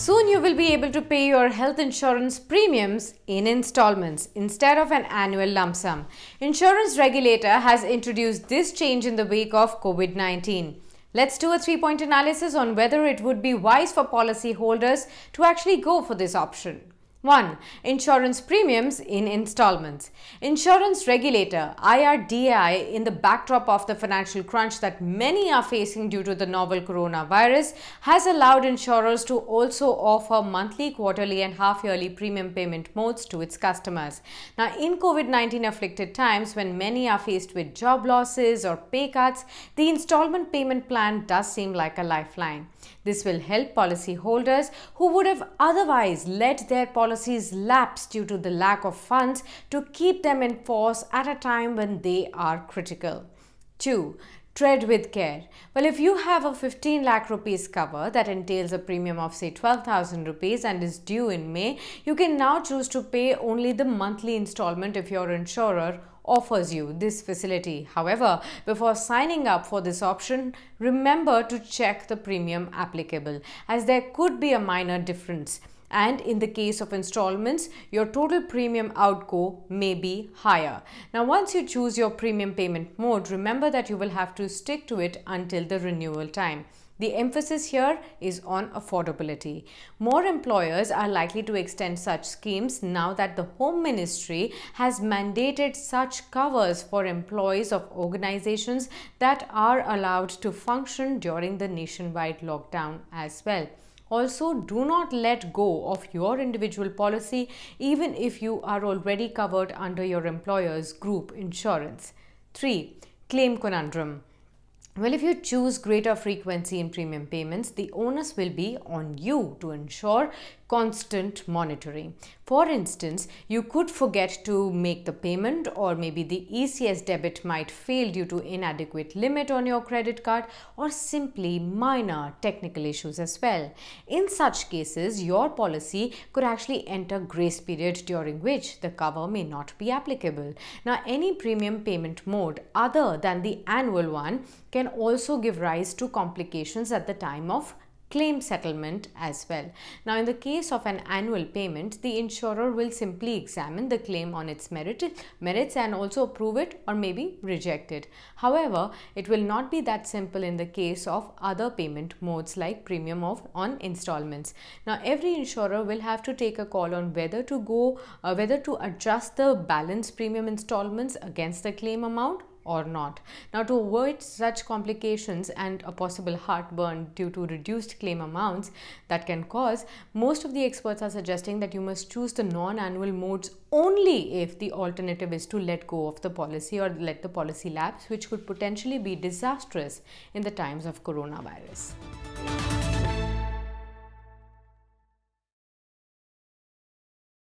Soon you will be able to pay your health insurance premiums in installments instead of an annual lump sum. Insurance regulator has introduced this change in the wake of COVID-19. Let's do a three-point analysis on whether it would be wise for policyholders to actually go for this option. 1. Insurance premiums in installments. Insurance regulator IRDAI in the backdrop of the financial crunch that many are facing due to the novel coronavirus has allowed insurers to also offer monthly, quarterly and half-yearly premium payment modes to its customers. Now in COVID-19 afflicted times when many are faced with job losses or pay cuts, the installment payment plan does seem like a lifeline. This will help policyholders who would have otherwise let their policies lapse due to the lack of funds to keep them in force at a time when they are critical. 2 tread with care. Well, if you have a 15 lakh rupees cover that entails a premium of say 12,000 rupees and is due in May, you can now choose to pay only the monthly installment if your insurer offers you this facility. However, before signing up for this option, remember to check the premium applicable as there could be a minor difference and in the case of installments, your total premium outgo may be higher. Now, once you choose your premium payment mode, remember that you will have to stick to it until the renewal time. The emphasis here is on affordability. More employers are likely to extend such schemes now that the Home Ministry has mandated such covers for employees of organizations that are allowed to function during the nationwide lockdown as well. Also, do not let go of your individual policy even if you are already covered under your employer's group insurance. 3. Claim conundrum. Well, if you choose greater frequency in premium payments, the onus will be on you to ensure constant monitoring. For instance, you could forget to make the payment or maybe the ECS debit might fail due to inadequate limit on your credit card or simply minor technical issues as well. In such cases, your policy could actually enter grace period during which the cover may not be applicable. Now, any premium payment mode other than the annual one can also give rise to complications at the time of claim settlement as well. Now in the case of an annual payment, the insurer will simply examine the claim on its merit, merits and also approve it or maybe reject it. However, it will not be that simple in the case of other payment modes like premium of on installments. Now every insurer will have to take a call on whether to go, uh, whether to adjust the balance premium installments against the claim amount or not. Now to avoid such complications and a possible heartburn due to reduced claim amounts that can cause, most of the experts are suggesting that you must choose the non-annual modes only if the alternative is to let go of the policy or let the policy lapse which could potentially be disastrous in the times of coronavirus.